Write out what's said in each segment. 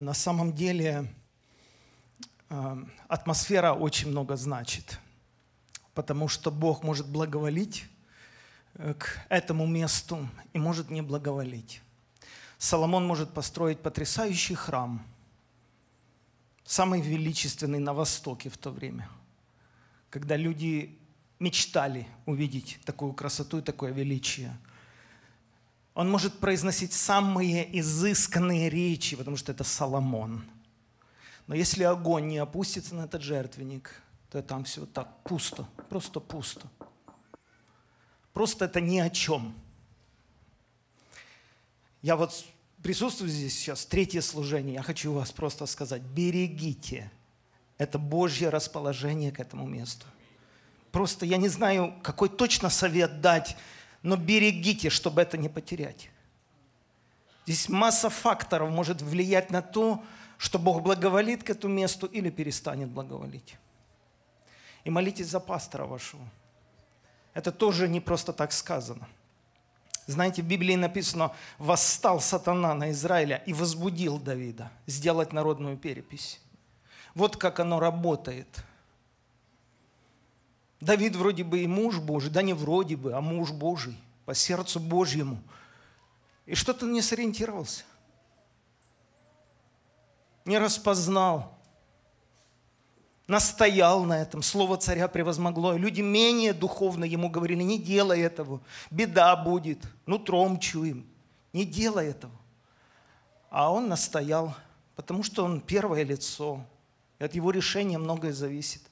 На самом деле э, атмосфера очень много значит, потому что Бог может благоволить э, к этому месту и может не благоволить. Соломон может построить потрясающий храм, самый величественный на Востоке в то время, когда люди мечтали увидеть такую красоту и такое величие. Он может произносить самые изысканные речи, потому что это Соломон. Но если огонь не опустится на этот жертвенник, то там все так пусто, просто пусто. Просто это ни о чем. Я вот присутствую здесь сейчас, третье служение. Я хочу вас просто сказать, берегите. Это Божье расположение к этому месту. Просто я не знаю, какой точно совет дать но берегите, чтобы это не потерять. Здесь масса факторов может влиять на то, что Бог благоволит к этому месту или перестанет благоволить. И молитесь за пастора вашего. Это тоже не просто так сказано. Знаете, в Библии написано, восстал сатана на Израиля и возбудил Давида сделать народную перепись. Вот как оно работает – Давид вроде бы и муж Божий, да не вроде бы, а муж Божий, по сердцу Божьему. И что-то не сориентировался, не распознал, настоял на этом. Слово царя превозмогло. И люди менее духовно ему говорили, не делай этого, беда будет, нутром чуем, не делай этого. А он настоял, потому что он первое лицо, и от его решения многое зависит –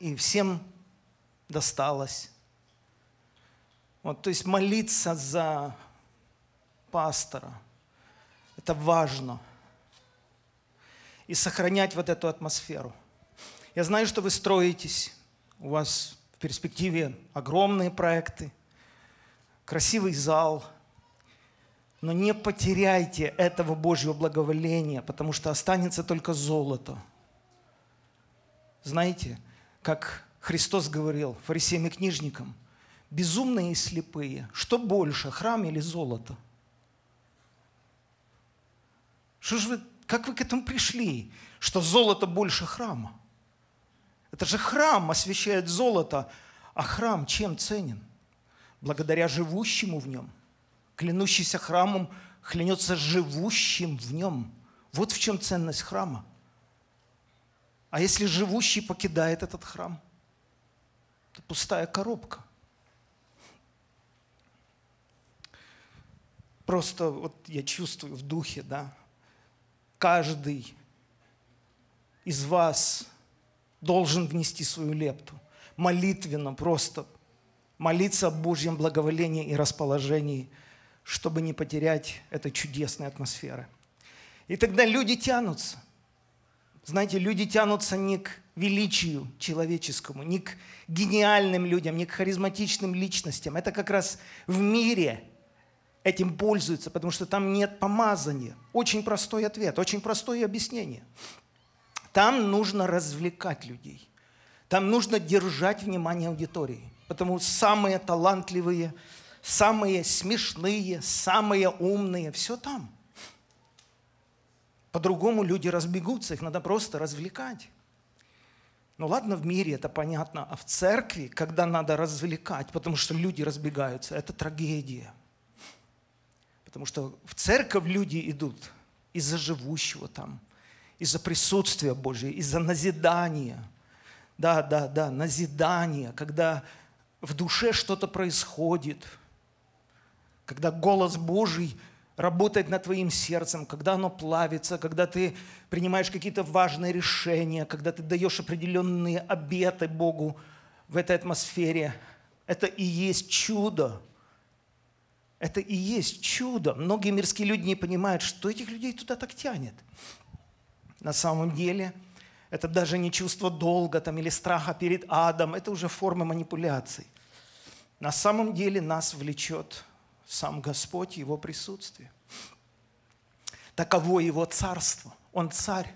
и всем досталось. Вот, то есть молиться за пастора – это важно. И сохранять вот эту атмосферу. Я знаю, что вы строитесь, у вас в перспективе огромные проекты, красивый зал, но не потеряйте этого Божьего благоволения, потому что останется только золото. Знаете, – как Христос говорил фарисеям и книжникам, безумные и слепые, что больше, храм или золото? Что же вы, как вы к этому пришли, что золото больше храма? Это же храм освещает золото, а храм чем ценен? Благодаря живущему в нем. Клянущийся храмом клянется живущим в нем. Вот в чем ценность храма. А если живущий покидает этот храм? Это пустая коробка. Просто вот я чувствую в духе, да, каждый из вас должен внести свою лепту. Молитвенно просто молиться о Божьем благоволении и расположении, чтобы не потерять этой чудесной атмосферы. И тогда люди тянутся – знаете, люди тянутся не к величию человеческому, не к гениальным людям, не к харизматичным личностям. Это как раз в мире этим пользуются, потому что там нет помазания. Очень простой ответ, очень простое объяснение. Там нужно развлекать людей. Там нужно держать внимание аудитории. Потому что самые талантливые, самые смешные, самые умные, все там – по-другому люди разбегутся, их надо просто развлекать. Ну ладно, в мире это понятно, а в церкви, когда надо развлекать, потому что люди разбегаются, это трагедия. Потому что в церковь люди идут из-за живущего там, из-за присутствия Божьего, из-за назидания. Да, да, да, назидание, когда в душе что-то происходит, когда голос Божий – работать над твоим сердцем, когда оно плавится, когда ты принимаешь какие-то важные решения, когда ты даешь определенные обеты Богу в этой атмосфере. Это и есть чудо. Это и есть чудо. Многие мирские люди не понимают, что этих людей туда так тянет. На самом деле – это даже не чувство долга там, или страха перед адом, это уже формы манипуляций. На самом деле нас влечет сам Господь, Его присутствие. Таково Его царство. Он царь.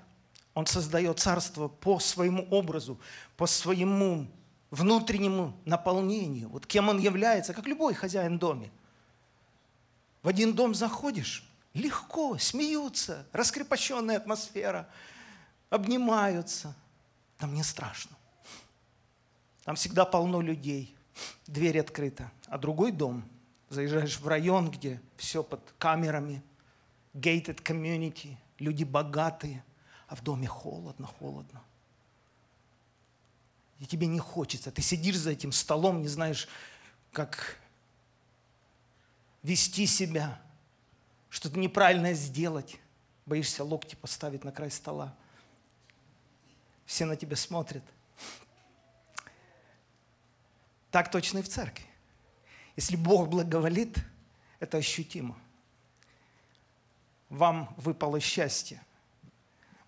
Он создает царство по своему образу, по своему внутреннему наполнению. Вот кем он является, как любой хозяин доме. В один дом заходишь, легко, смеются, раскрепощенная атмосфера, обнимаются. Там не страшно. Там всегда полно людей, дверь открыта, а другой дом – заезжаешь в район, где все под камерами, gated community, люди богатые, а в доме холодно, холодно. И тебе не хочется. Ты сидишь за этим столом, не знаешь, как вести себя, что-то неправильное сделать. Боишься локти поставить на край стола. Все на тебя смотрят. Так точно и в церкви. Если Бог благоволит, это ощутимо. Вам выпало счастье.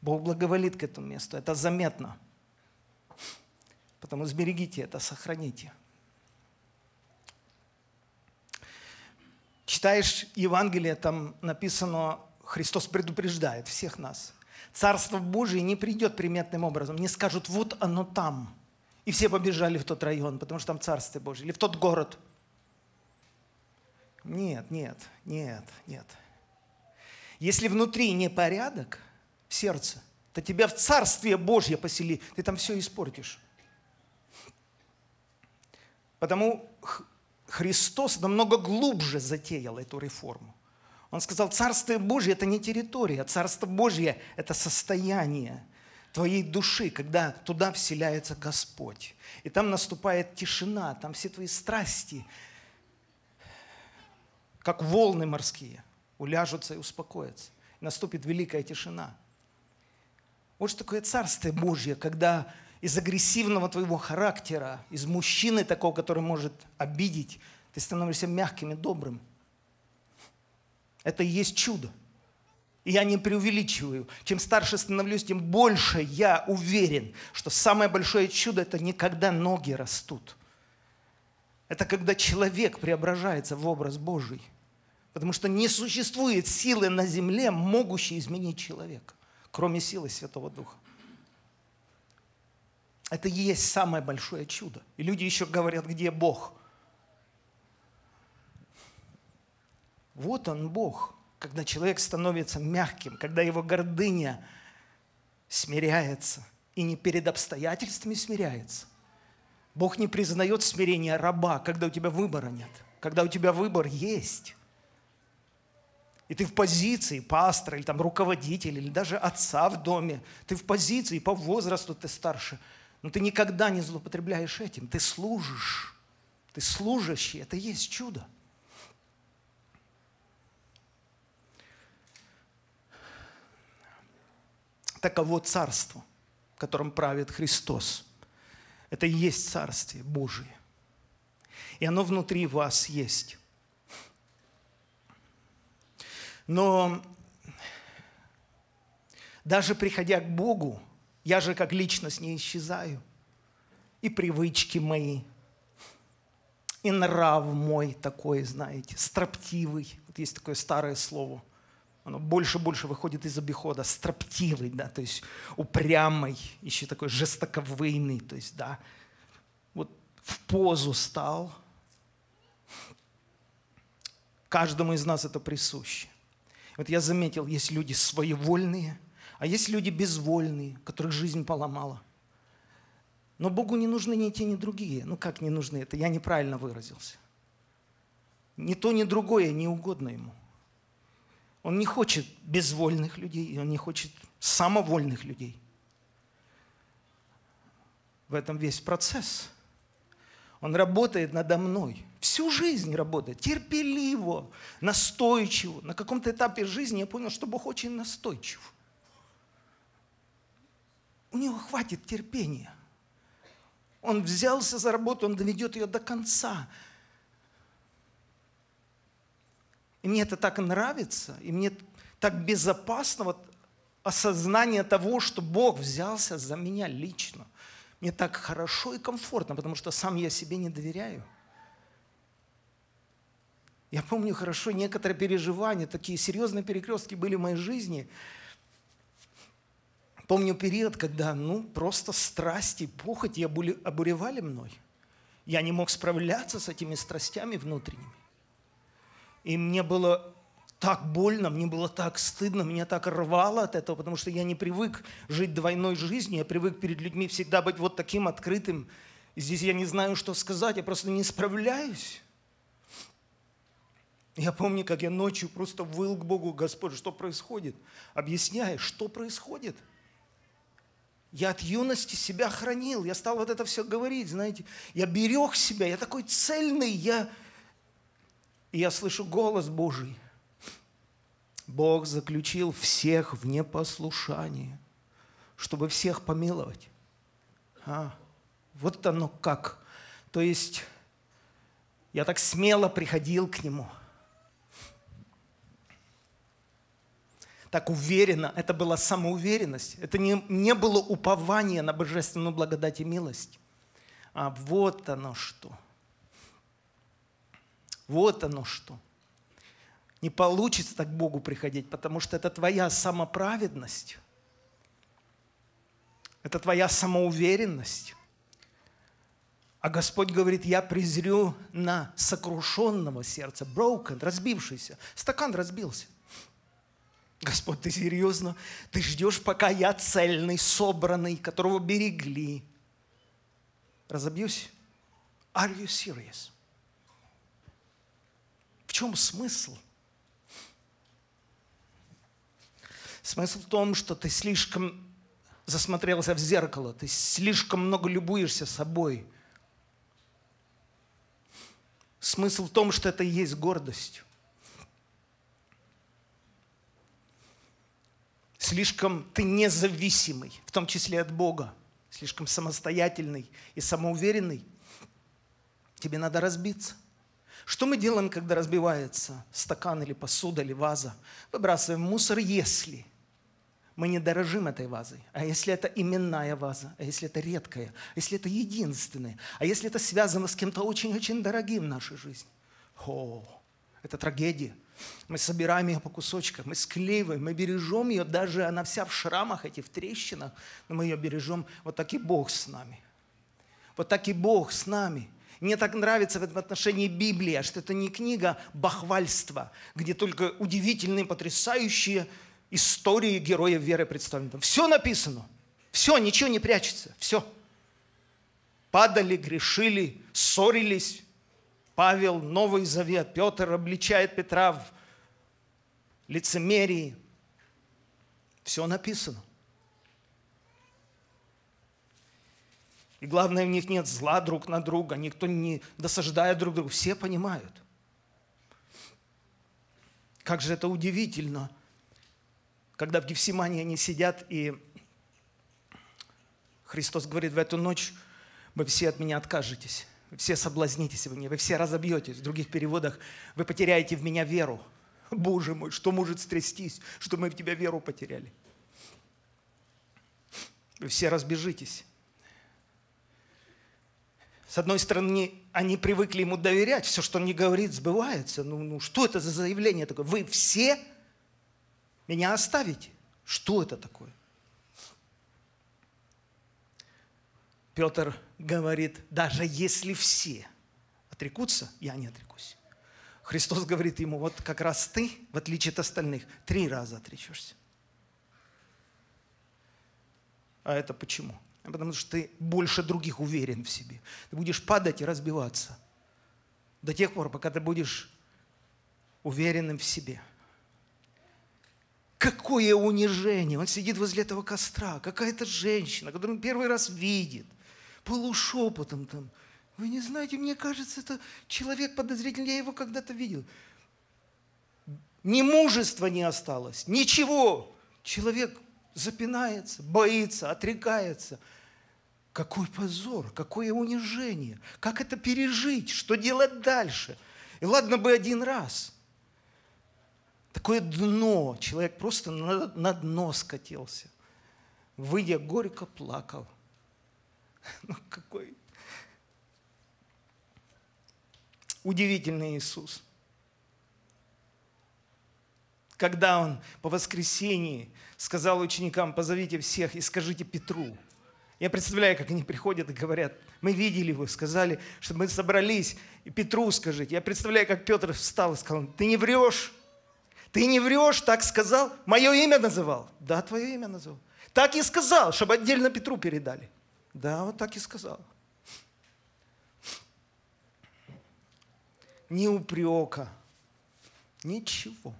Бог благоволит к этому месту. Это заметно. Потому сберегите это, сохраните. Читаешь Евангелие, там написано, Христос предупреждает всех нас. Царство Божие не придет приметным образом. Не скажут, вот оно там. И все побежали в тот район, потому что там Царство Божие. Или в тот город – нет, нет, нет, нет. Если внутри непорядок в сердце, то тебя в Царствие Божье посели, ты там все испортишь. Потому Христос намного глубже затеял эту реформу. Он сказал, Царствие Божье – это не территория, Царство Божье – это состояние твоей души, когда туда вселяется Господь. И там наступает тишина, там все твои страсти – как волны морские, уляжутся и успокоятся. И наступит великая тишина. Вот что такое царствие Божье, когда из агрессивного твоего характера, из мужчины такого, который может обидеть, ты становишься мягким и добрым. Это и есть чудо. И я не преувеличиваю. Чем старше становлюсь, тем больше я уверен, что самое большое чудо – это не когда ноги растут. Это когда человек преображается в образ Божий – Потому что не существует силы на земле, могущей изменить человека, кроме силы Святого Духа. Это и есть самое большое чудо. И люди еще говорят, где Бог? Вот он, Бог, когда человек становится мягким, когда его гордыня смиряется и не перед обстоятельствами смиряется. Бог не признает смирение раба, когда у тебя выбора нет, когда у тебя выбор есть. И ты в позиции пастора или там руководителя, или даже отца в доме. Ты в позиции, по возрасту ты старше. Но ты никогда не злоупотребляешь этим. Ты служишь. Ты служащий. Это есть чудо. Таково царство, которым правит Христос. Это и есть царствие Божие. И оно внутри вас есть. Но даже приходя к Богу, я же как личность не исчезаю. И привычки мои, и нрав мой такой, знаете, строптивый. Вот есть такое старое слово. Оно больше-больше выходит из обихода. Строптивый, да, то есть упрямый, еще такой жестоковыйный, то есть, да, вот в позу стал. Каждому из нас это присуще. Вот я заметил, есть люди своевольные, а есть люди безвольные, которых жизнь поломала. Но Богу не нужны ни те, ни другие. Ну как не нужны? Это я неправильно выразился. Ни то, ни другое не угодно ему. Он не хочет безвольных людей, и он не хочет самовольных людей. В этом весь процесс. Он работает надо мной – всю жизнь работает терпеливо, настойчиво. На каком-то этапе жизни я понял, что Бог очень настойчив. У него хватит терпения. Он взялся за работу, он доведет ее до конца. И мне это так нравится, и мне так безопасно вот осознание того, что Бог взялся за меня лично. Мне так хорошо и комфортно, потому что сам я себе не доверяю – я помню хорошо некоторые переживания, такие серьезные перекрестки были в моей жизни. Помню период, когда ну, просто страсти, похоть я были, обуревали мной. Я не мог справляться с этими страстями внутренними. И мне было так больно, мне было так стыдно, меня так рвало от этого, потому что я не привык жить двойной жизнью, я привык перед людьми всегда быть вот таким открытым. И здесь я не знаю, что сказать, я просто не справляюсь. Я помню, как я ночью просто выл к Богу, Господь, что происходит? Объясняй, что происходит? Я от юности себя хранил, я стал вот это все говорить, знаете, я берег себя, я такой цельный, я... И я слышу голос Божий. Бог заключил всех в непослушании, чтобы всех помиловать. А, вот оно как. То есть я так смело приходил к Нему – так уверенно, это была самоуверенность. Это не, не было упование на божественную благодать и милость. А вот оно что. Вот оно что. Не получится так Богу приходить, потому что это твоя самоправедность. Это твоя самоуверенность. А Господь говорит, я презрю на сокрушенного сердца, broken, разбившийся. Стакан разбился. Господь, ты серьезно? Ты ждешь, пока я цельный, собранный, которого берегли. Разобьюсь? Are you serious? В чем смысл? Смысл в том, что ты слишком засмотрелся в зеркало, ты слишком много любуешься собой. Смысл в том, что это и есть гордость. слишком ты независимый, в том числе от Бога, слишком самостоятельный и самоуверенный, тебе надо разбиться. Что мы делаем, когда разбивается стакан или посуда или ваза? Выбрасываем мусор, если мы не дорожим этой вазой. А если это именная ваза, а если это редкая, а если это единственная, а если это связано с кем-то очень-очень дорогим в нашей жизни? О, это трагедия. Мы собираем ее по кусочкам, мы склеиваем, мы бережем ее, даже она вся в шрамах, эти в трещинах, но мы ее бережем. Вот так и Бог с нами. Вот так и Бог с нами. Мне так нравится в этом отношении Библия, что это не книга бахвальства, где только удивительные, потрясающие истории героев веры представлены. Все написано. Все, ничего не прячется. Все. Падали, грешили, ссорились, Павел, Новый Завет, Петр обличает Петра в лицемерии. Все написано. И главное, в них нет зла друг на друга, никто не досаждает друг другу. Все понимают. Как же это удивительно, когда в Гефсимании они сидят, и Христос говорит, в эту ночь вы все от меня откажетесь все соблазнитесь вы мне, вы все разобьетесь. В других переводах вы потеряете в меня веру. Боже мой, что может стрястись, что мы в тебя веру потеряли? Вы все разбежитесь. С одной стороны, они привыкли ему доверять, все, что он не говорит, сбывается. Ну, ну что это за заявление такое? Вы все меня оставите. Что это такое? Петр говорит, даже если все отрекутся, я не отрекусь. Христос говорит ему, вот как раз ты, в отличие от остальных, три раза отречешься. А это почему? А потому что ты больше других уверен в себе. Ты будешь падать и разбиваться до тех пор, пока ты будешь уверенным в себе. Какое унижение! Он сидит возле этого костра. Какая-то женщина, которую он первый раз видит полушепотом там. Вы не знаете, мне кажется, это человек подозрительный, я его когда-то видел. Ни мужества не осталось, ничего. Человек запинается, боится, отрекается. Какой позор, какое унижение, как это пережить, что делать дальше? И ладно бы один раз. Такое дно, человек просто на, на дно скатился. Выйдя горько, плакал. Ну какой удивительный Иисус. Когда Он по воскресении сказал ученикам, позовите всех и скажите Петру. Я представляю, как они приходят и говорят, мы видели его, сказали, что мы собрались, и Петру скажите. Я представляю, как Петр встал и сказал, ты не врешь, ты не врешь, так сказал, мое имя называл. Да, твое имя называл. Так и сказал, чтобы отдельно Петру передали. Да, вот так и сказал. Ни упрека, ничего.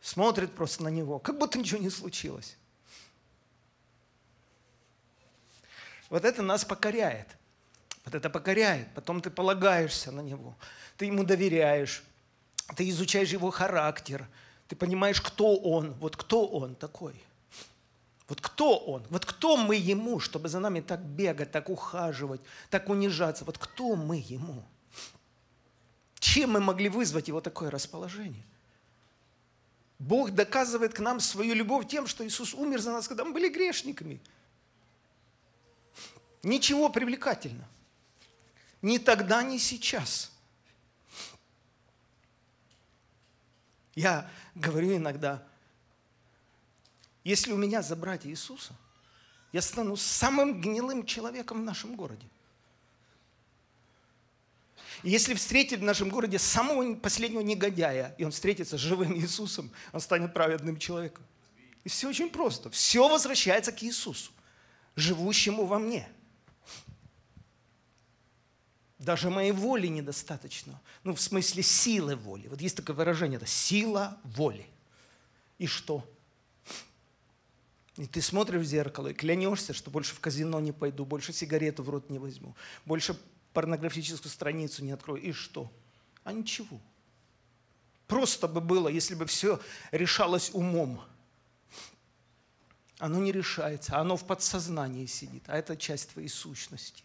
Смотрит просто на него, как будто ничего не случилось. Вот это нас покоряет. Вот это покоряет. Потом ты полагаешься на него. Ты ему доверяешь. Ты изучаешь его характер. Ты понимаешь, кто он. Вот кто он такой. Вот кто он? Вот кто мы ему, чтобы за нами так бегать, так ухаживать, так унижаться? Вот кто мы ему? Чем мы могли вызвать его такое расположение? Бог доказывает к нам свою любовь тем, что Иисус умер за нас, когда мы были грешниками. Ничего привлекательно. Ни тогда, ни сейчас. Я говорю иногда, если у меня забрать Иисуса, я стану самым гнилым человеком в нашем городе. И если встретить в нашем городе самого последнего негодяя, и он встретится с живым Иисусом, он станет праведным человеком. И все очень просто. Все возвращается к Иисусу, живущему во мне. Даже моей воли недостаточно. Ну, в смысле силы воли. Вот есть такое выражение, это сила воли. И что? И ты смотришь в зеркало и клянешься, что больше в казино не пойду, больше сигарету в рот не возьму, больше порнографическую страницу не открою. И что? А ничего. Просто бы было, если бы все решалось умом. Оно не решается, оно в подсознании сидит, а это часть твоей сущности.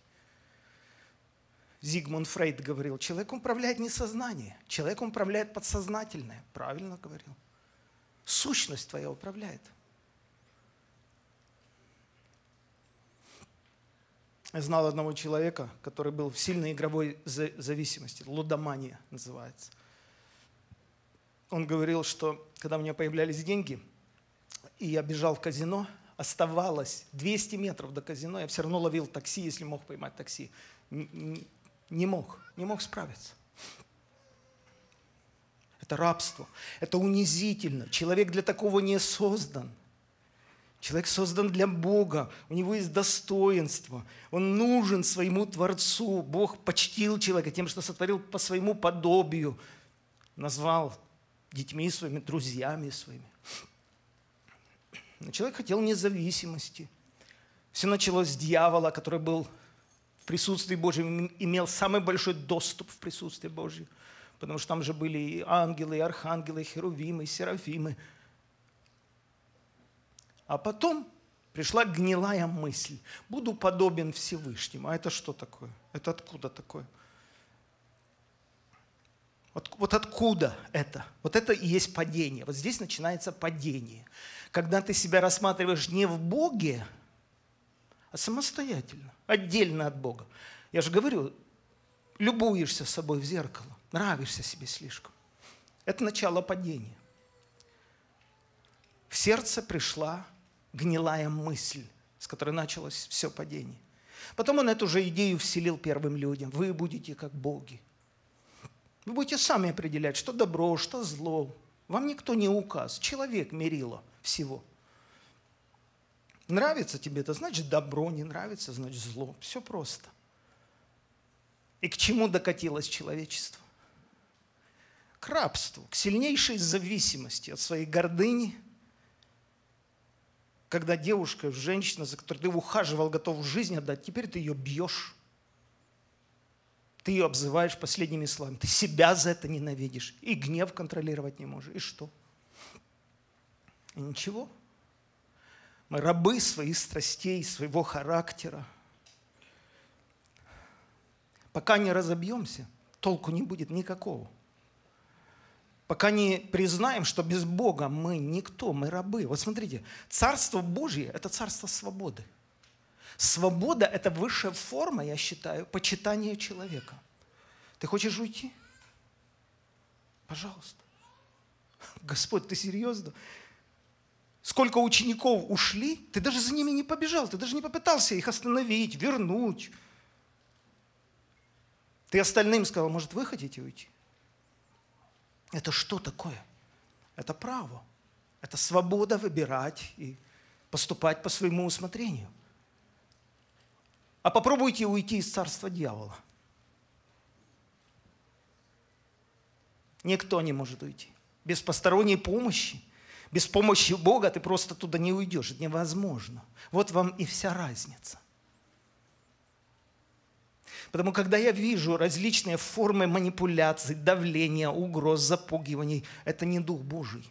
Зигмунд Фрейд говорил, человек управляет не сознание, человек управляет подсознательное. Правильно говорил. Сущность твоя управляет. знал одного человека, который был в сильной игровой зависимости, лудомания называется. Он говорил, что когда у меня появлялись деньги, и я бежал в казино, оставалось 200 метров до казино, я все равно ловил такси, если мог поймать такси. Не мог, не мог справиться. Это рабство, это унизительно. Человек для такого не создан – Человек создан для Бога, у него есть достоинство, он нужен своему Творцу. Бог почтил человека тем, что сотворил по своему подобию, назвал детьми своими, друзьями своими. Но человек хотел независимости. Все началось с дьявола, который был в присутствии Божьем, имел самый большой доступ в присутствие Божье, потому что там же были и ангелы, и архангелы, и херувимы, и серафимы – а потом пришла гнилая мысль. Буду подобен Всевышнему. А это что такое? Это откуда такое? Вот, вот откуда это? Вот это и есть падение. Вот здесь начинается падение. Когда ты себя рассматриваешь не в Боге, а самостоятельно, отдельно от Бога. Я же говорю, любуешься собой в зеркало, нравишься себе слишком. Это начало падения. В сердце пришла гнилая мысль, с которой началось все падение. Потом он эту же идею вселил первым людям. Вы будете как боги. Вы будете сами определять, что добро, что зло. Вам никто не указ. Человек мерило всего. Нравится тебе это, значит добро, не нравится, значит зло. Все просто. И к чему докатилось человечество? К рабству, к сильнейшей зависимости от своей гордыни, когда девушка, женщина, за которой ты ухаживал, готов жизнь отдать, теперь ты ее бьешь. Ты ее обзываешь последними словами. Ты себя за это ненавидишь. И гнев контролировать не можешь. И что? И ничего. Мы рабы своих страстей, своего характера. Пока не разобьемся, толку не будет никакого пока не признаем, что без Бога мы никто, мы рабы. Вот смотрите, Царство Божье – это царство свободы. Свобода – это высшая форма, я считаю, почитания человека. Ты хочешь уйти? Пожалуйста. Господь, ты серьезно? Сколько учеников ушли, ты даже за ними не побежал, ты даже не попытался их остановить, вернуть. Ты остальным сказал, может, вы хотите уйти? Это что такое? Это право. Это свобода выбирать и поступать по своему усмотрению. А попробуйте уйти из царства дьявола. Никто не может уйти. Без посторонней помощи, без помощи Бога ты просто туда не уйдешь. Это невозможно. Вот вам и вся разница – Потому когда я вижу различные формы манипуляций, давления, угроз, запугиваний, это не Дух Божий.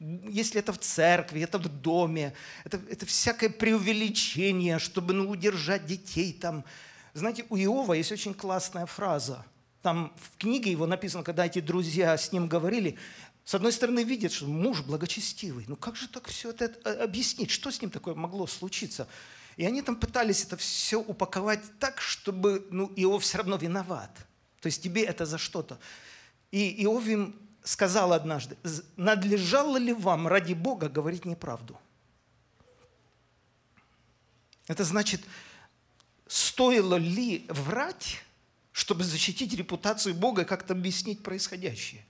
Если это в церкви, это в доме, это, это всякое преувеличение, чтобы ну, удержать детей там. Знаете, у Иова есть очень классная фраза. Там в книге его написано, когда эти друзья с ним говорили, с одной стороны, видят, что муж благочестивый. Ну как же так все это э, объяснить? Что с ним такое могло случиться? И они там пытались это все упаковать так, чтобы ну, Иов все равно виноват. То есть тебе это за что-то. И Иов им сказал однажды, надлежало ли вам ради Бога говорить неправду? Это значит, стоило ли врать, чтобы защитить репутацию Бога и как-то объяснить происходящее?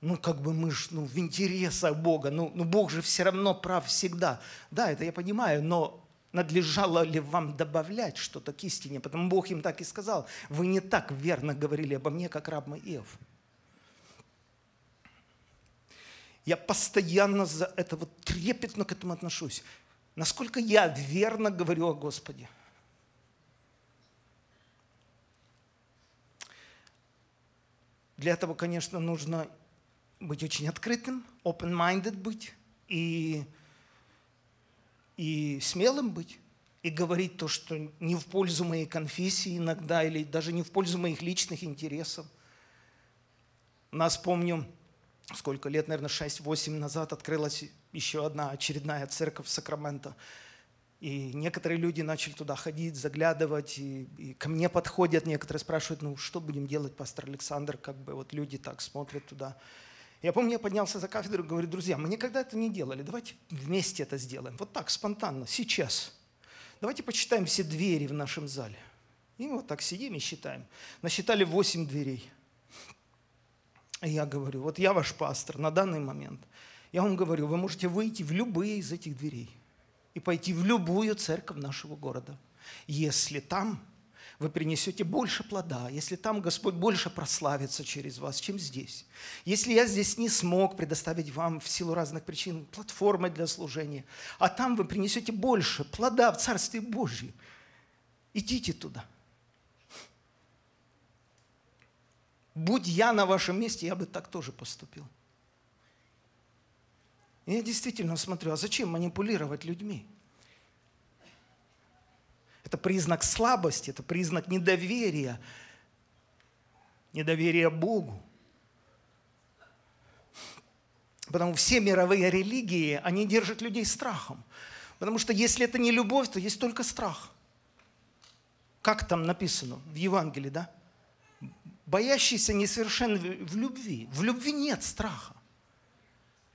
ну, как бы мы ж, ну, в интересах Бога, ну, ну, Бог же все равно прав всегда. Да, это я понимаю, но надлежало ли вам добавлять что-то к истине? Потому Бог им так и сказал, вы не так верно говорили обо мне, как раб Маев. Я постоянно за это, вот трепетно к этому отношусь. Насколько я верно говорю о Господе? Для этого, конечно, нужно быть очень открытым, open-minded быть и, и смелым быть. И говорить то, что не в пользу моей конфессии иногда, или даже не в пользу моих личных интересов. Нас, помню, сколько лет, наверное, 6-8 назад открылась еще одна очередная церковь Сакрамента. И некоторые люди начали туда ходить, заглядывать, и, и ко мне подходят, некоторые спрашивают, ну что будем делать, пастор Александр, как бы вот люди так смотрят туда. Я помню, я поднялся за кафедру и говорю, друзья, мы никогда это не делали, давайте вместе это сделаем. Вот так, спонтанно, сейчас. Давайте почитаем все двери в нашем зале. И мы вот так сидим и считаем. Насчитали восемь дверей. И я говорю, вот я ваш пастор на данный момент. Я вам говорю, вы можете выйти в любые из этих дверей и пойти в любую церковь нашего города, если там вы принесете больше плода, если там Господь больше прославится через вас, чем здесь. Если я здесь не смог предоставить вам в силу разных причин платформы для служения, а там вы принесете больше плода в Царстве Божьем, идите туда. Будь я на вашем месте, я бы так тоже поступил. я действительно смотрю, а зачем манипулировать людьми? Это признак слабости, это признак недоверия, недоверия Богу. Потому все мировые религии, они держат людей страхом. Потому что если это не любовь, то есть только страх. Как там написано в Евангелии, да? Боящийся несовершен в любви. В любви нет страха.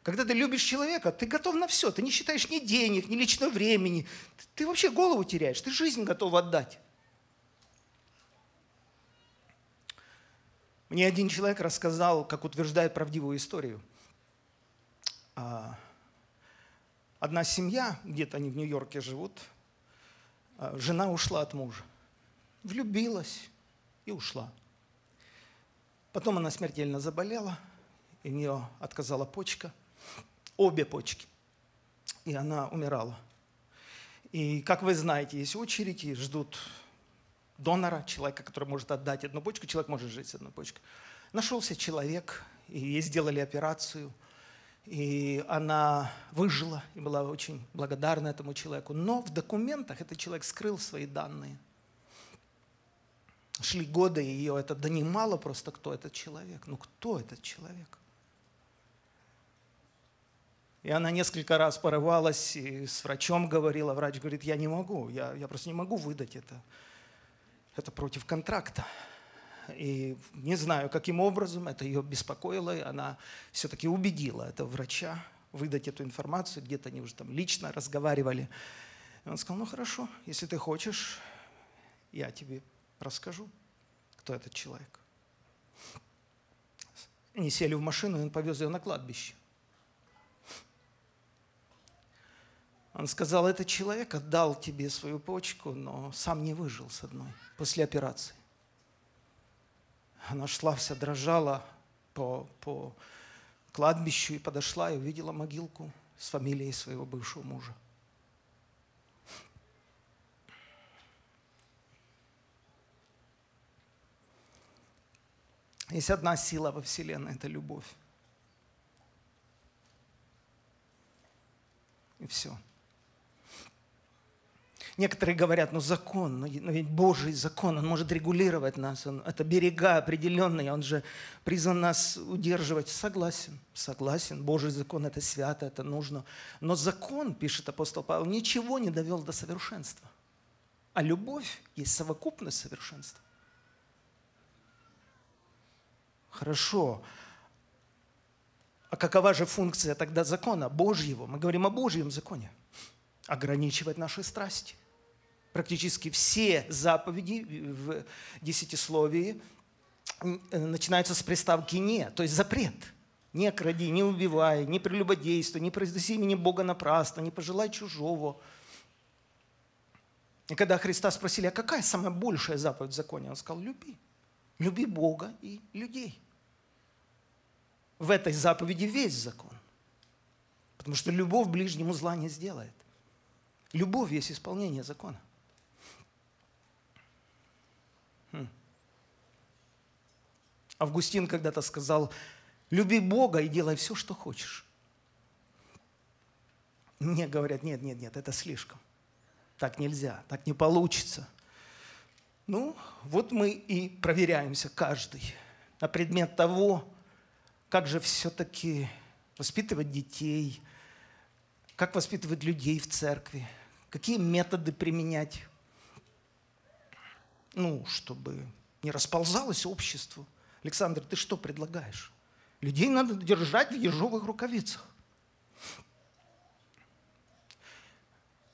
Когда ты любишь человека, ты готов на все. Ты не считаешь ни денег, ни личного времени. Ты, ты вообще голову теряешь, ты жизнь готов отдать. Мне один человек рассказал, как утверждает правдивую историю. А, одна семья, где-то они в Нью-Йорке живут, а, жена ушла от мужа. Влюбилась и ушла. Потом она смертельно заболела, у нее отказала почка – обе почки. И она умирала. И, как вы знаете, есть очереди, ждут донора, человека, который может отдать одну почку, человек может жить с одной почкой. Нашелся человек, и ей сделали операцию, и она выжила, и была очень благодарна этому человеку. Но в документах этот человек скрыл свои данные. Шли годы, и ее это донимало просто, кто этот человек. Ну кто этот человек? И она несколько раз порывалась и с врачом говорила. Врач говорит, я не могу, я, я просто не могу выдать это. Это против контракта. И не знаю, каким образом это ее беспокоило, и она все-таки убедила этого врача выдать эту информацию. Где-то они уже там лично разговаривали. И он сказал, ну хорошо, если ты хочешь, я тебе расскажу, кто этот человек. Они сели в машину, и он повез ее на кладбище. Он сказал, этот человек отдал тебе свою почку, но сам не выжил с одной после операции. Она шла вся, дрожала по, по кладбищу и подошла и увидела могилку с фамилией своего бывшего мужа. Есть одна сила во Вселенной – это любовь. И все. Некоторые говорят, ну закон, ну, ну, ведь Божий закон, он может регулировать нас, он, это берега определенные, он же призван нас удерживать. Согласен, согласен, Божий закон – это свято, это нужно. Но закон, пишет апостол Павел, ничего не довел до совершенства. А любовь есть совокупность совершенства. Хорошо. А какова же функция тогда закона Божьего? Мы говорим о Божьем законе. Ограничивать наши страсти практически все заповеди в десятисловии э, начинаются с приставки «не», то есть запрет. «Не кради, не убивай, не прелюбодействуй, не произнеси имени Бога напрасно, не пожелай чужого». И когда Христа спросили, а какая самая большая заповедь в законе, он сказал, люби. Люби Бога и людей. В этой заповеди весь закон. Потому что любовь ближнему зла не сделает. Любовь есть исполнение закона. Августин когда-то сказал, люби Бога и делай все, что хочешь. Мне говорят, нет, нет, нет, это слишком. Так нельзя, так не получится. Ну, вот мы и проверяемся каждый на предмет того, как же все-таки воспитывать детей, как воспитывать людей в церкви, какие методы применять, ну, чтобы не расползалось обществу. Александр, ты что предлагаешь? Людей надо держать в ежовых рукавицах.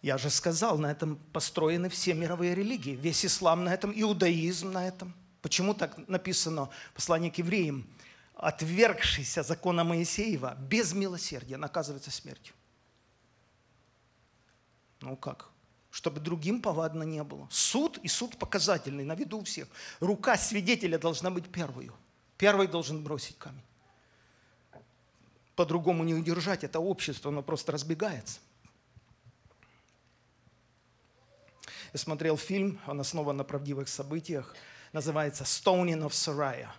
Я же сказал, на этом построены все мировые религии. Весь ислам на этом, иудаизм на этом. Почему так написано Послание к евреям? Отвергшийся закона Моисеева без милосердия наказывается смертью. Ну как? чтобы другим повадно не было. Суд и суд показательный, на виду у всех. Рука свидетеля должна быть первую. Первый должен бросить камень. По-другому не удержать это общество, оно просто разбегается. Я смотрел фильм, он основан на правдивых событиях, называется «Stoning of Saraya».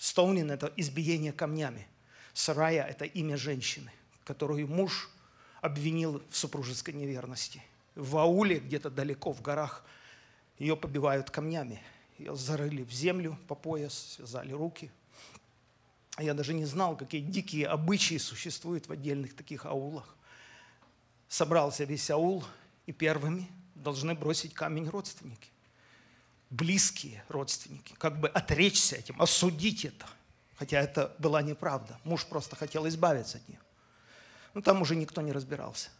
Stoning это избиение камнями. Сарая – это имя женщины, которую муж обвинил в супружеской неверности – в ауле, где-то далеко в горах, ее побивают камнями. Ее зарыли в землю по пояс, связали руки. Я даже не знал, какие дикие обычаи существуют в отдельных таких аулах. Собрался весь аул, и первыми должны бросить камень родственники. Близкие родственники. Как бы отречься этим, осудить это. Хотя это была неправда. Муж просто хотел избавиться от нее. Но там уже никто не разбирался.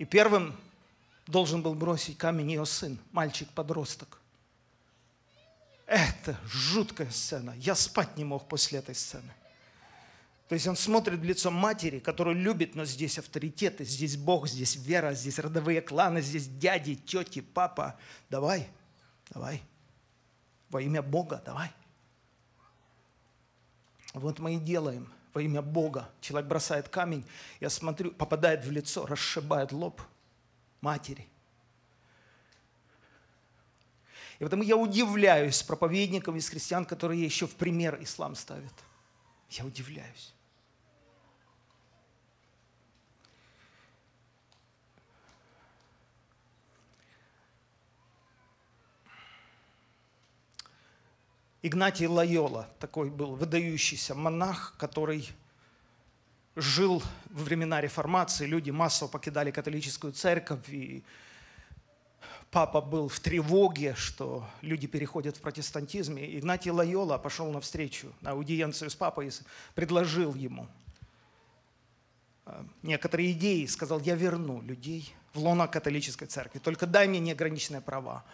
И первым должен был бросить камень ее сын, мальчик-подросток. Это жуткая сцена. Я спать не мог после этой сцены. То есть он смотрит в лицо матери, которую любит, но здесь авторитеты, здесь Бог, здесь вера, здесь родовые кланы, здесь дяди, тети, папа. Давай, давай. Во имя Бога, давай. Вот мы и делаем – во имя Бога. Человек бросает камень, я смотрю, попадает в лицо, расшибает лоб матери. И потому я удивляюсь проповедникам из христиан, которые еще в пример ислам ставят. Я удивляюсь. Игнатий Лайола, такой был выдающийся монах, который жил во времена реформации, люди массово покидали католическую церковь, и папа был в тревоге, что люди переходят в протестантизм. И Игнатий Лайола пошел навстречу на аудиенцию с папой и предложил ему э, некоторые идеи, сказал, я верну людей в лоно католической церкви, только дай мне неограниченные права.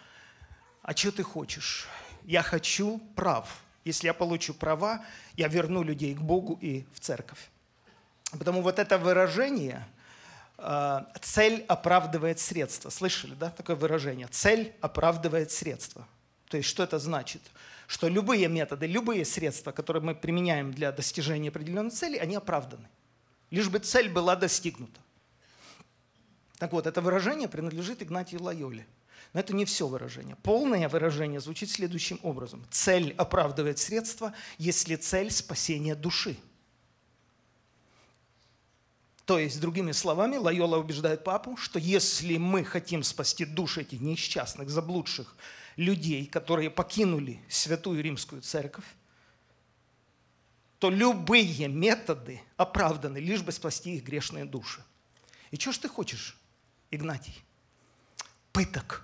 А что ты хочешь? Я хочу прав. Если я получу права, я верну людей к Богу и в церковь. Потому вот это выражение э, «цель оправдывает средства». Слышали, да, такое выражение? «Цель оправдывает средства». То есть что это значит? Что любые методы, любые средства, которые мы применяем для достижения определенной цели, они оправданы. Лишь бы цель была достигнута. Так вот, это выражение принадлежит Игнатию Лайоле – но это не все выражение. Полное выражение звучит следующим образом. Цель оправдывает средства, если цель – спасение души. То есть, другими словами, Лайола убеждает папу, что если мы хотим спасти души этих несчастных, заблудших людей, которые покинули Святую Римскую Церковь, то любые методы оправданы, лишь бы спасти их грешные души. И что ж ты хочешь, Игнатий? Пыток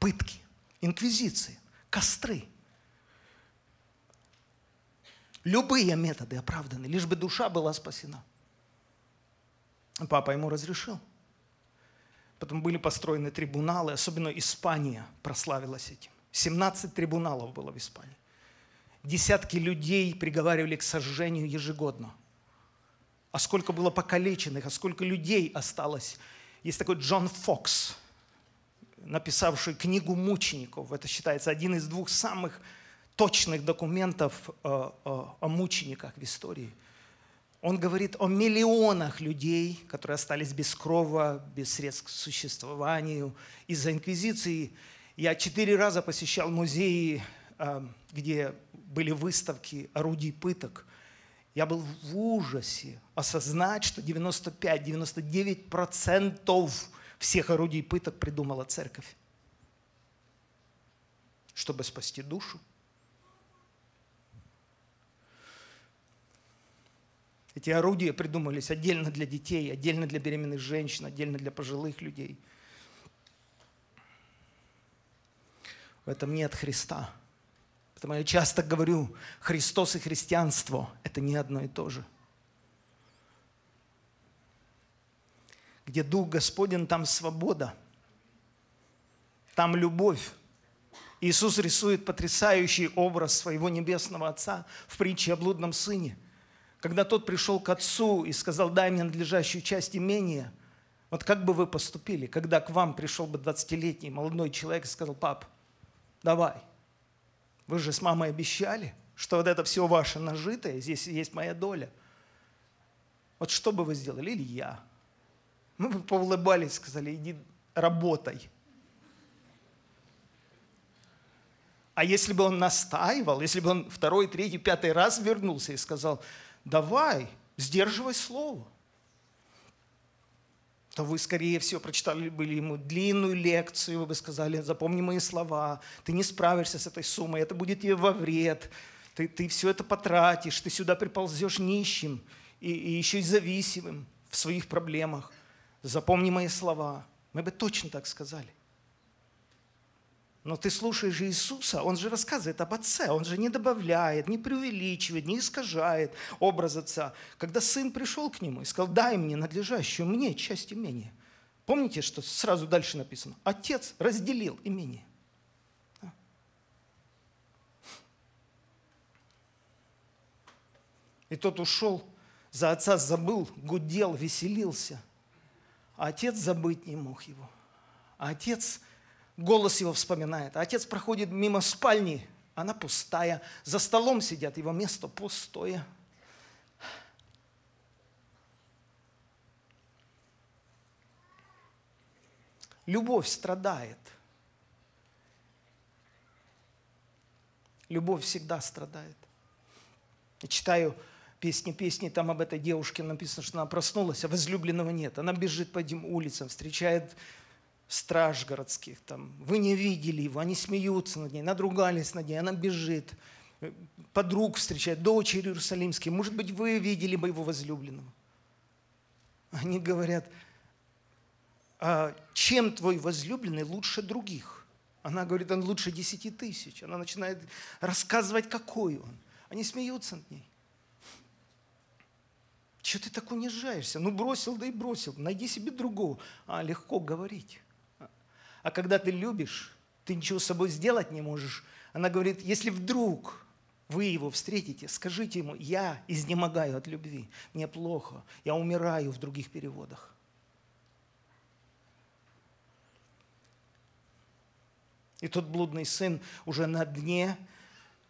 пытки, инквизиции, костры. Любые методы оправданы, лишь бы душа была спасена. Папа ему разрешил. Потом были построены трибуналы, особенно Испания прославилась этим. 17 трибуналов было в Испании. Десятки людей приговаривали к сожжению ежегодно. А сколько было покалеченных, а сколько людей осталось. Есть такой Джон Фокс, написавший книгу мучеников. Это считается один из двух самых точных документов э, э, о мучениках в истории. Он говорит о миллионах людей, которые остались без крова, без средств к существованию из-за инквизиции. Я четыре раза посещал музеи, э, где были выставки орудий пыток. Я был в ужасе осознать, что 95-99% процентов всех орудий пыток придумала церковь, чтобы спасти душу. Эти орудия придумались отдельно для детей, отдельно для беременных женщин, отдельно для пожилых людей. В этом нет Христа. Поэтому я часто говорю, Христос и христианство – это не одно и то же – Где Дух Господен, там свобода, там любовь. Иисус рисует потрясающий образ своего небесного Отца в притче о блудном сыне. Когда тот пришел к Отцу и сказал, дай мне надлежащую часть имения, вот как бы вы поступили, когда к вам пришел бы 20-летний молодой человек и сказал, пап, давай, вы же с мамой обещали, что вот это все ваше нажитое, здесь есть моя доля. Вот что бы вы сделали? Или я? Мы бы поулыбались, сказали, иди работай. А если бы он настаивал, если бы он второй, третий, пятый раз вернулся и сказал, давай, сдерживай слово, то вы, скорее всего, прочитали бы ему длинную лекцию, вы бы сказали, запомни мои слова, ты не справишься с этой суммой, это будет тебе во вред, ты, ты все это потратишь, ты сюда приползешь нищим и, и еще и зависимым в своих проблемах запомни мои слова. Мы бы точно так сказали. Но ты слушаешь Иисуса, Он же рассказывает об Отце, Он же не добавляет, не преувеличивает, не искажает образ Отца. Когда сын пришел к Нему и сказал, дай мне надлежащую мне часть имени». Помните, что сразу дальше написано? Отец разделил имение. И тот ушел, за отца забыл, гудел, веселился – а отец забыть не мог его. А отец, голос его вспоминает. А отец проходит мимо спальни, она пустая. За столом сидят, его место пустое. Любовь страдает. Любовь всегда страдает. Я читаю песни, песни, там об этой девушке написано, что она проснулась, а возлюбленного нет. Она бежит по этим улицам, встречает страж городских, там, вы не видели его, они смеются над ней, надругались над ней, она бежит, подруг встречает, дочери иерусалимские, может быть, вы видели бы его возлюбленного. Они говорят, а чем твой возлюбленный лучше других? Она говорит, он лучше десяти тысяч. Она начинает рассказывать, какой он. Они смеются над ней. Чего ты так унижаешься? Ну, бросил, да и бросил. Найди себе другого. А, легко говорить. «А, а когда ты любишь, ты ничего с собой сделать не можешь. Она говорит, если вдруг вы его встретите, скажите ему, я изнемогаю от любви, мне плохо, я умираю в других переводах. И тот блудный сын уже на дне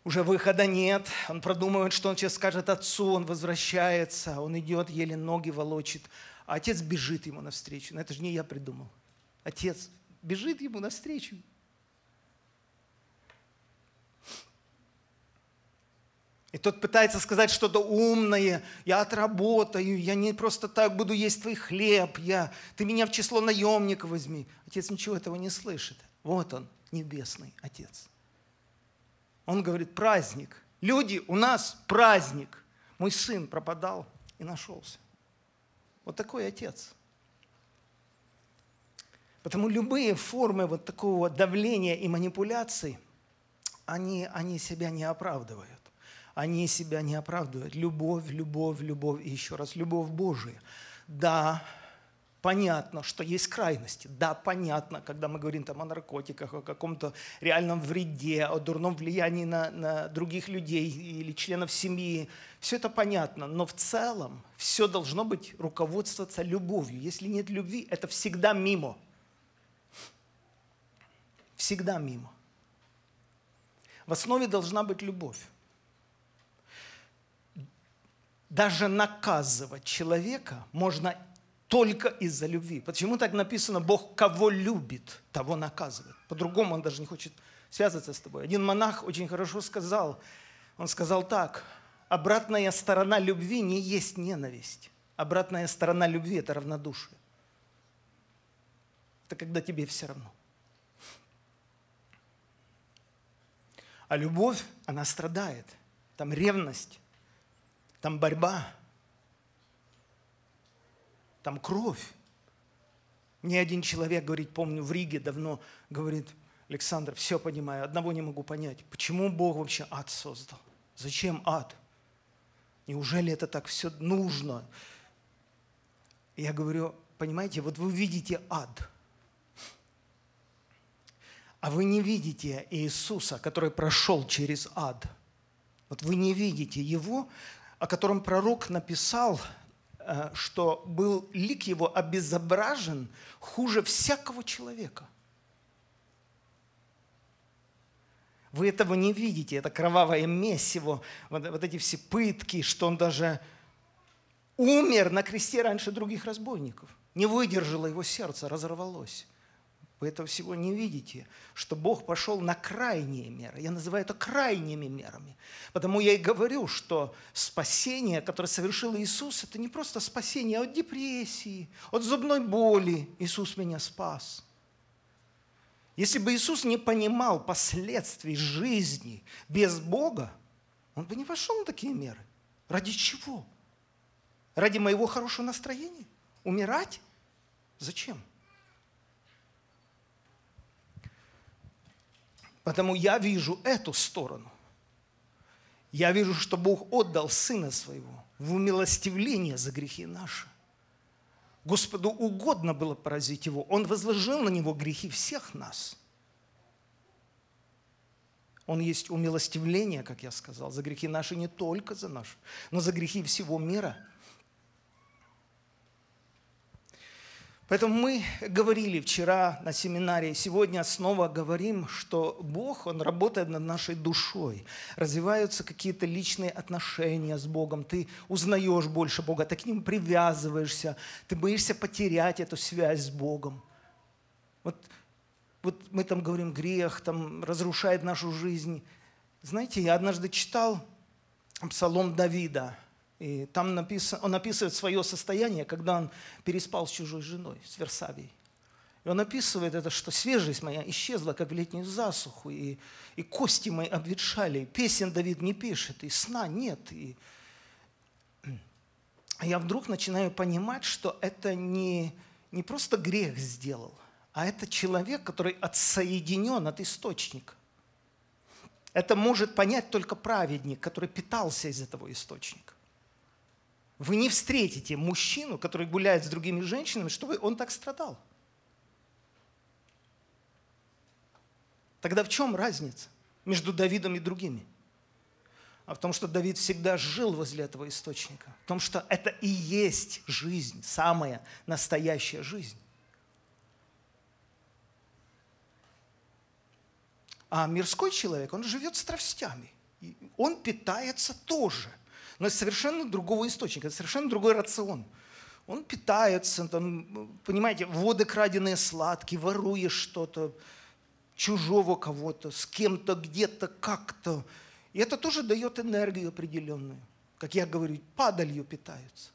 уже выхода нет. Он продумывает, что он сейчас скажет отцу. Он возвращается. Он идет, еле ноги волочит. А отец бежит ему навстречу. Но это же не я придумал. Отец бежит ему навстречу. И тот пытается сказать что-то умное. Я отработаю, я не просто так буду есть твой хлеб. Я, ты меня в число наемника возьми. Отец ничего этого не слышит. Вот он, небесный Отец. Он говорит, праздник. Люди, у нас праздник. Мой сын пропадал и нашелся. Вот такой отец. Потому любые формы вот такого давления и манипуляций, они, они себя не оправдывают. Они себя не оправдывают. Любовь, любовь, любовь и еще раз любовь Божия. Да, Понятно, что есть крайности. Да, понятно, когда мы говорим там, о наркотиках, о каком-то реальном вреде, о дурном влиянии на, на других людей или членов семьи. Все это понятно, но в целом все должно быть руководствоваться любовью. Если нет любви, это всегда мимо. Всегда мимо. В основе должна быть любовь. Даже наказывать человека можно только из-за любви. Почему так написано, Бог кого любит, того наказывает. По-другому он даже не хочет связываться с тобой. Один монах очень хорошо сказал, он сказал так, обратная сторона любви не есть ненависть. Обратная сторона любви – это равнодушие. Это когда тебе все равно. А любовь, она страдает. Там ревность, там борьба – там кровь. Ни один человек, говорит, помню, в Риге давно, говорит, Александр, все понимаю, одного не могу понять. Почему Бог вообще ад создал? Зачем ад? Неужели это так все нужно? Я говорю, понимаете, вот вы видите ад, а вы не видите Иисуса, который прошел через ад. Вот вы не видите Его, о котором пророк написал – Э, что был лик его обезображен хуже всякого человека. Вы этого не видите, это кровавое месиво, вот, вот эти все пытки, что он даже умер на кресте раньше других разбойников. Не выдержало его сердце, разорвалось. Вы этого всего не видите, что Бог пошел на крайние меры. Я называю это крайними мерами. Потому я и говорю, что спасение, которое совершил Иисус, это не просто спасение от депрессии, от зубной боли. Иисус меня спас. Если бы Иисус не понимал последствий жизни без Бога, он бы не пошел на такие меры. Ради чего? Ради моего хорошего настроения? Умирать? Зачем? Потому я вижу эту сторону. Я вижу, что Бог отдал Сына Своего в умилостивление за грехи наши. Господу угодно было поразить Его. Он возложил на Него грехи всех нас. Он есть умилостивление, как я сказал, за грехи наши не только за наши, но за грехи всего мира – Поэтому мы говорили вчера на семинаре, сегодня снова говорим, что Бог, Он работает над нашей душой. Развиваются какие-то личные отношения с Богом. Ты узнаешь больше Бога, ты к Ним привязываешься, ты боишься потерять эту связь с Богом. Вот, вот мы там говорим, грех там разрушает нашу жизнь. Знаете, я однажды читал Псалом Давида – и там написано, он описывает свое состояние, когда он переспал с чужой женой, с Версавией. И он описывает это, что свежесть моя исчезла, как в летнюю засуху, и, и кости мои обветшали, и песен Давид не пишет, и сна нет. И... А я вдруг начинаю понимать, что это не, не просто грех сделал, а это человек, который отсоединен от источника. Это может понять только праведник, который питался из этого источника. Вы не встретите мужчину, который гуляет с другими женщинами, чтобы он так страдал. Тогда в чем разница между Давидом и другими? А в том, что Давид всегда жил возле этого источника. В том, что это и есть жизнь, самая настоящая жизнь. А мирской человек, он живет с страстями. Он питается тоже но из совершенно другого источника, это совершенно другой рацион. Он питается, там, понимаете, воды краденые сладкие, воруешь что-то, чужого кого-то, с кем-то, где-то, как-то. И это тоже дает энергию определенную. Как я говорю, падалью питаются.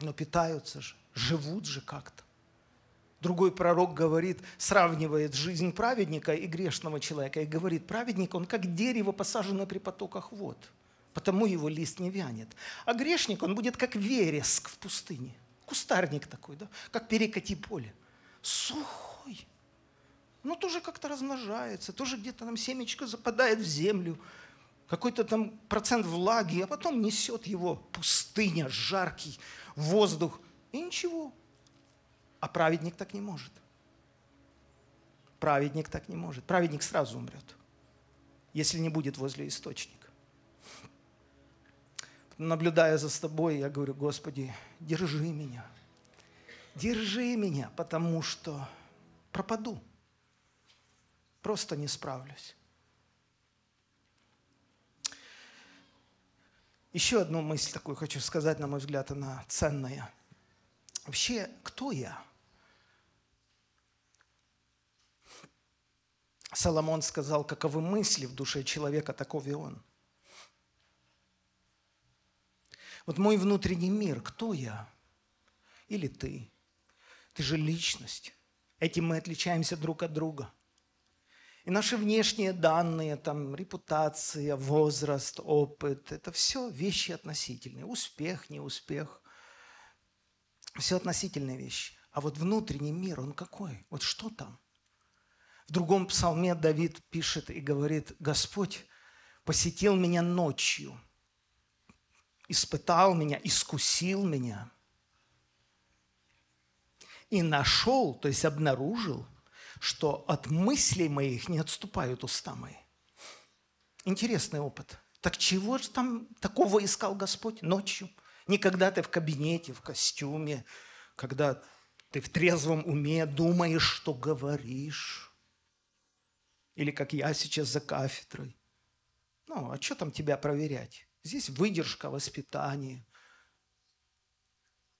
Но питаются же, живут же как-то. Другой пророк говорит, сравнивает жизнь праведника и грешного человека, и говорит, праведник, он как дерево, посаженное при потоках вод – потому его лист не вянет. А грешник, он будет как вереск в пустыне, кустарник такой, да, как перекати поле, сухой, но ну, тоже как-то размножается, тоже где-то там семечко западает в землю, какой-то там процент влаги, а потом несет его пустыня, жаркий воздух, и ничего. А праведник так не может. Праведник так не может. Праведник сразу умрет, если не будет возле источника наблюдая за собой, я говорю, Господи, держи меня. Держи меня, потому что пропаду. Просто не справлюсь. Еще одну мысль такую хочу сказать, на мой взгляд, она ценная. Вообще, кто я? Соломон сказал, каковы мысли в душе человека, таков и он – Вот мой внутренний мир, кто я? Или ты? Ты же личность. Этим мы отличаемся друг от друга. И наши внешние данные, там, репутация, возраст, опыт, это все вещи относительные. Успех, неуспех. Все относительные вещи. А вот внутренний мир, он какой? Вот что там? В другом псалме Давид пишет и говорит, «Господь посетил меня ночью» испытал меня, искусил меня и нашел, то есть обнаружил, что от мыслей моих не отступают уста мои. Интересный опыт. Так чего же там такого искал Господь ночью? Никогда ты в кабинете, в костюме, когда ты в трезвом уме думаешь, что говоришь. Или как я сейчас за кафедрой. Ну, а что там тебя проверять? Здесь выдержка, воспитание.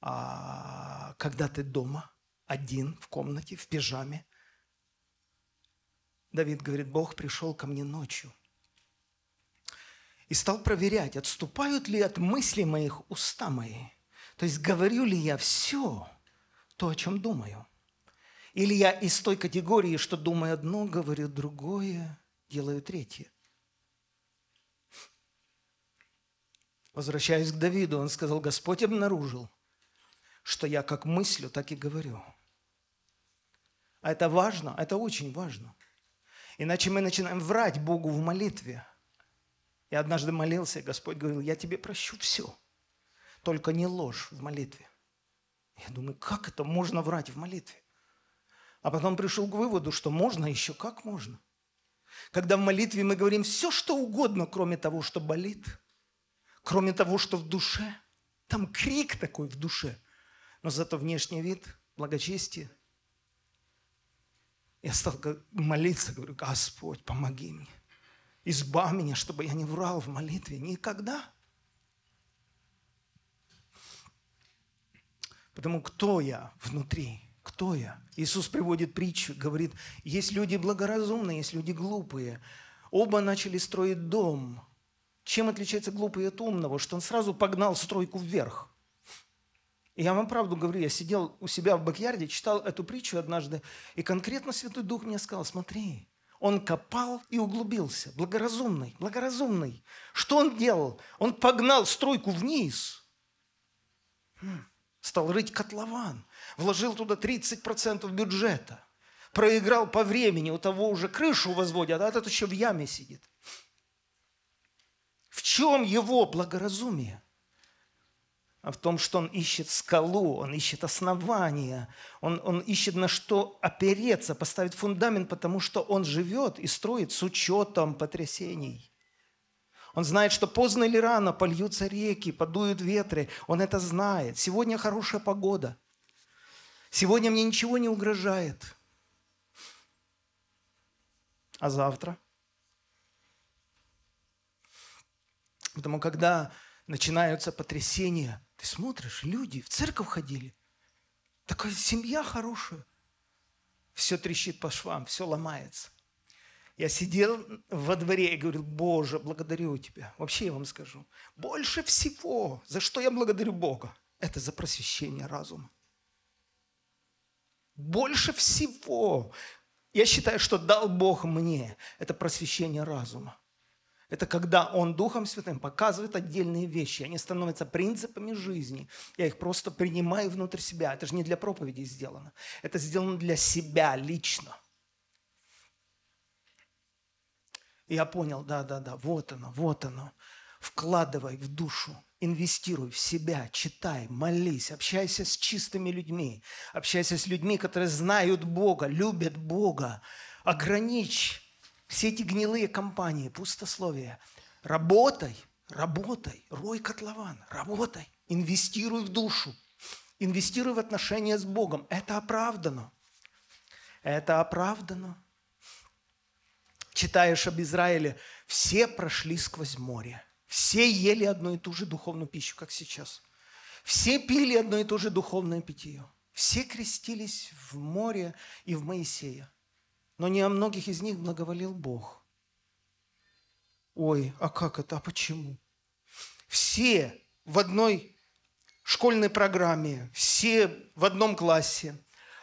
А когда ты дома, один, в комнате, в пижаме, Давид говорит, Бог пришел ко мне ночью и стал проверять, отступают ли от мысли моих уста мои. То есть говорю ли я все то, о чем думаю. Или я из той категории, что думаю одно, говорю другое, делаю третье. Возвращаясь к Давиду, он сказал, Господь обнаружил, что я как мыслю, так и говорю. А это важно, а это очень важно. Иначе мы начинаем врать Богу в молитве. Я однажды молился, и Господь говорил, я тебе прощу все, только не ложь в молитве. Я думаю, как это можно врать в молитве? А потом пришел к выводу, что можно еще как можно. Когда в молитве мы говорим все, что угодно, кроме того, что болит – кроме того, что в душе. Там крик такой в душе, но зато внешний вид, благочестие. Я стал молиться, говорю, Господь, помоги мне. избавь меня, чтобы я не врал в молитве никогда. Потому кто я внутри? Кто я? Иисус приводит притчу, говорит, есть люди благоразумные, есть люди глупые. Оба начали строить дом, чем отличается глупый от умного? Что он сразу погнал стройку вверх. И я вам правду говорю, я сидел у себя в бакьярде, читал эту притчу однажды, и конкретно Святой Дух мне сказал, смотри, он копал и углубился, благоразумный, благоразумный. Что он делал? Он погнал стройку вниз, хм, стал рыть котлован, вложил туда 30% бюджета, проиграл по времени, у того уже крышу возводят, а этот еще в яме сидит – в чем его благоразумие? А в том, что он ищет скалу, он ищет основания, он, он ищет на что опереться, поставить фундамент, потому что он живет и строит с учетом потрясений. Он знает, что поздно или рано польются реки, подуют ветры. Он это знает. Сегодня хорошая погода. Сегодня мне ничего не угрожает. А завтра – Потому когда начинаются потрясения, ты смотришь, люди в церковь ходили, такая семья хорошая, все трещит по швам, все ломается. Я сидел во дворе и говорил, Боже, благодарю Тебя. Вообще я вам скажу, больше всего, за что я благодарю Бога, это за просвещение разума. Больше всего, я считаю, что дал Бог мне, это просвещение разума. Это когда Он Духом Святым показывает отдельные вещи, они становятся принципами жизни. Я их просто принимаю внутрь себя. Это же не для проповеди сделано. Это сделано для себя лично. я понял, да-да-да, вот оно, вот оно. Вкладывай в душу, инвестируй в себя, читай, молись, общайся с чистыми людьми, общайся с людьми, которые знают Бога, любят Бога. Ограничь все эти гнилые компании, пустословия. Работай, работай, рой котлован, работай. Инвестируй в душу, инвестируй в отношения с Богом. Это оправдано. Это оправдано. Читаешь об Израиле, все прошли сквозь море. Все ели одну и ту же духовную пищу, как сейчас. Все пили одно и то же духовное питье. Все крестились в море и в Моисея но не о многих из них благоволил Бог. Ой, а как это, а почему? Все в одной школьной программе, все в одном классе.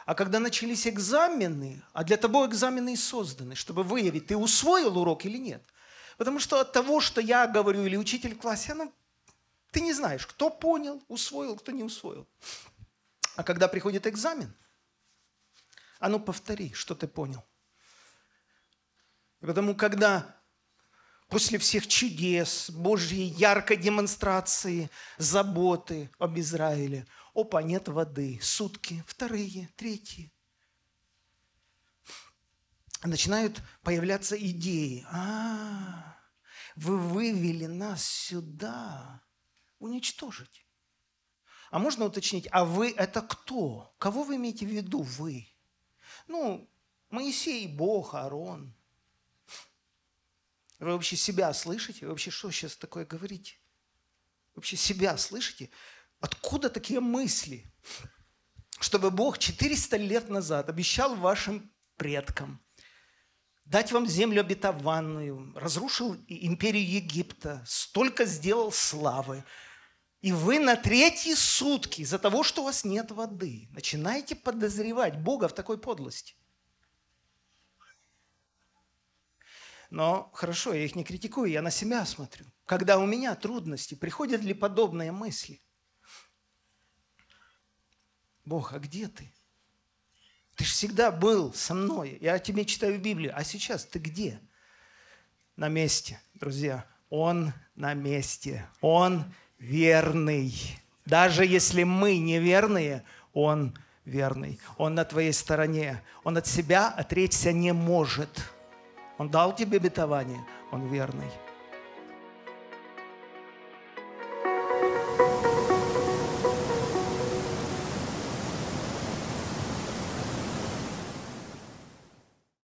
А когда начались экзамены, а для того экзамены и созданы, чтобы выявить, ты усвоил урок или нет. Потому что от того, что я говорю или учитель в классе, оно, ну, ты не знаешь, кто понял, усвоил, кто не усвоил. А когда приходит экзамен, а ну повтори, что ты понял. Потому когда после всех чудес, Божьей яркой демонстрации, заботы об Израиле, опа, нет воды, сутки, вторые, третьи, начинают появляться идеи. А, вы вывели нас сюда уничтожить. А можно уточнить, а вы это кто? Кого вы имеете в виду вы? Ну, Моисей, Бог, Аарон – вы вообще себя слышите? Вы вообще что сейчас такое говорите? Вы вообще себя слышите? Откуда такие мысли? Чтобы Бог 400 лет назад обещал вашим предкам дать вам землю обетованную, разрушил империю Египта, столько сделал славы, и вы на третьи сутки из-за того, что у вас нет воды, начинаете подозревать Бога в такой подлости. Но хорошо, я их не критикую, я на себя смотрю. Когда у меня трудности, приходят ли подобные мысли? Бог, а где ты? Ты же всегда был со мной. Я о тебе читаю Библию. А сейчас ты где? На месте, друзья. Он на месте. Он верный. Даже если мы неверные, Он верный. Он на твоей стороне. Он от себя отречься не может. Он дал тебе обетование, он верный.